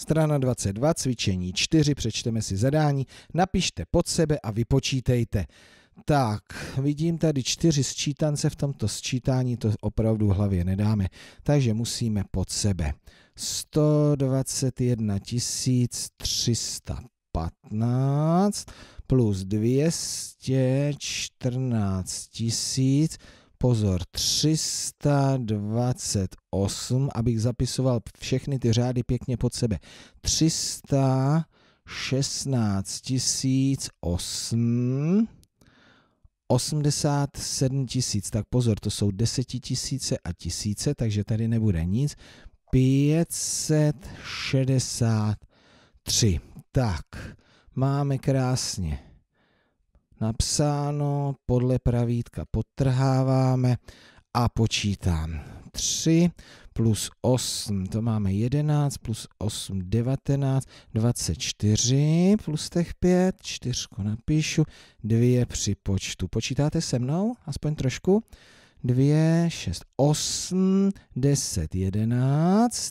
Strana 22, cvičení 4, přečteme si zadání, napište pod sebe a vypočítejte. Tak, vidím tady čtyři sčítance, v tomto sčítání to opravdu v hlavě nedáme, takže musíme pod sebe. 121 315 plus 214 000 pozor, 328, abych zapisoval všechny ty řády pěkně pod sebe. 316 008, 87 tisíc, tak pozor, to jsou desetitisíce a tisíce, takže tady nebude nic. 563. Tak, máme krásně napsáno, podle pravítka potrháváme a počítám. 3 plus 8, to máme 11, plus 8, 19, 24, plus těch 5, 4 napíšu, 2 při počtu. Počítáte se mnou? Aspoň trošku? 2, 6, 8, 10, 11,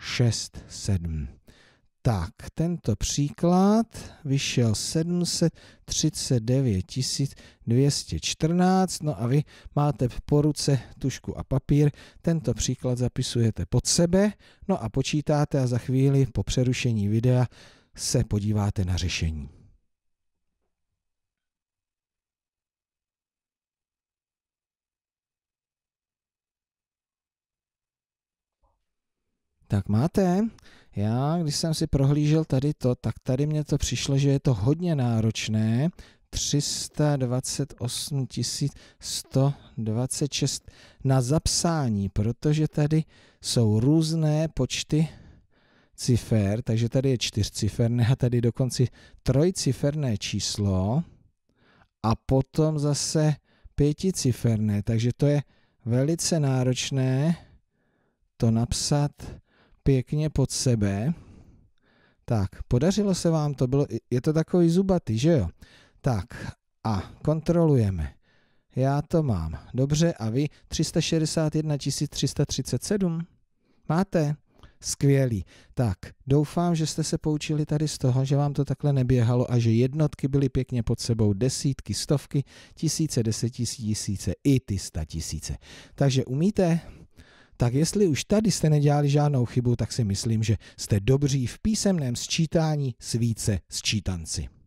6, 7. Tak, tento příklad vyšel 739 214, no a vy máte po ruce tušku a papír, tento příklad zapisujete pod sebe, no a počítáte a za chvíli po přerušení videa se podíváte na řešení. Tak máte, já když jsem si prohlížel tady to, tak tady mně to přišlo, že je to hodně náročné, 328 126 na zapsání, protože tady jsou různé počty cifer, takže tady je čtyřciferné a tady dokonce trojciferné číslo a potom zase pěticiferné, takže to je velice náročné to napsat pěkně pod sebe. Tak, podařilo se vám to, bylo, je to takový zubatý, že jo? Tak a kontrolujeme. Já to mám. Dobře, a vy 361 337 máte? Skvělý. Tak, doufám, že jste se poučili tady z toho, že vám to takhle neběhalo a že jednotky byly pěkně pod sebou, desítky, stovky, tisíce, desetisíce, tisíce i ty sta tisíce. Takže umíte? tak jestli už tady jste nedělali žádnou chybu, tak si myslím, že jste dobří v písemném sčítání svíce sčítanci.